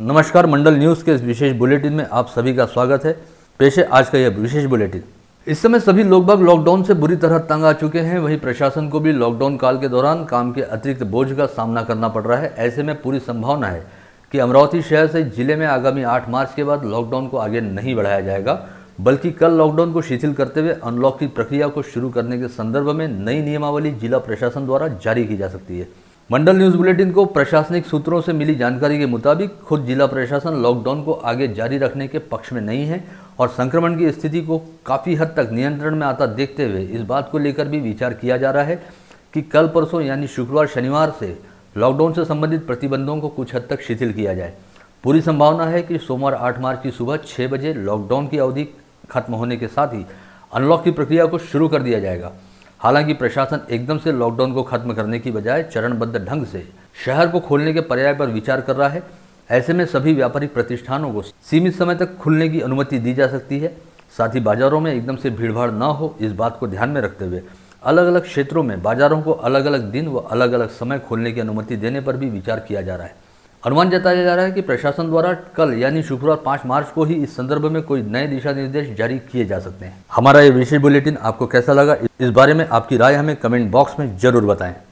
नमस्कार मंडल न्यूज़ के इस विशेष बुलेटिन में आप सभी का स्वागत है पेशे आज का यह विशेष बुलेटिन इस समय सभी लोग बाग लॉकडाउन से बुरी तरह तंग आ चुके हैं वहीं प्रशासन को भी लॉकडाउन काल के दौरान काम के अतिरिक्त बोझ का सामना करना पड़ रहा है ऐसे में पूरी संभावना है कि अमरावती शहर से जिले में आगामी आठ मार्च के बाद लॉकडाउन को आगे नहीं बढ़ाया जाएगा बल्कि कल लॉकडाउन को शिथिल करते हुए अनलॉक की प्रक्रिया को शुरू करने के संदर्भ में नई नियमावली जिला प्रशासन द्वारा जारी की जा सकती है मंडल न्यूज़ बुलेटिन को प्रशासनिक सूत्रों से मिली जानकारी के मुताबिक खुद जिला प्रशासन लॉकडाउन को आगे जारी रखने के पक्ष में नहीं है और संक्रमण की स्थिति को काफ़ी हद तक नियंत्रण में आता देखते हुए इस बात को लेकर भी विचार किया जा रहा है कि कल परसों यानी शुक्रवार शनिवार से लॉकडाउन से संबंधित प्रतिबंधों को कुछ हद तक शिथिल किया जाए पूरी संभावना है कि सोमवार 8 मार्च की सुबह छः बजे लॉकडाउन की अवधि खत्म होने के साथ ही अनलॉक की प्रक्रिया को शुरू कर दिया जाएगा हालांकि प्रशासन एकदम से लॉकडाउन को खत्म करने की बजाय चरणबद्ध ढंग से शहर को खोलने के पर्याय पर विचार कर रहा है ऐसे में सभी व्यापारिक प्रतिष्ठानों को सीमित समय तक खुलने की अनुमति दी जा सकती है साथ ही बाजारों में एकदम से भीड़भाड़ न हो इस बात को ध्यान में रखते हुए अलग अलग क्षेत्रों में बाजारों को अलग अलग दिन व अलग अलग समय खोलने की अनुमति देने पर भी विचार किया जा रहा है अनुमान जताया जा रहा है कि प्रशासन द्वारा कल यानी शुक्रवार पाँच मार्च को ही इस संदर्भ में कोई नए दिशा निर्देश जारी किए जा सकते हैं हमारा ये विशेष बुलेटिन आपको कैसा लगा इस बारे में आपकी राय हमें कमेंट बॉक्स में जरूर बताएं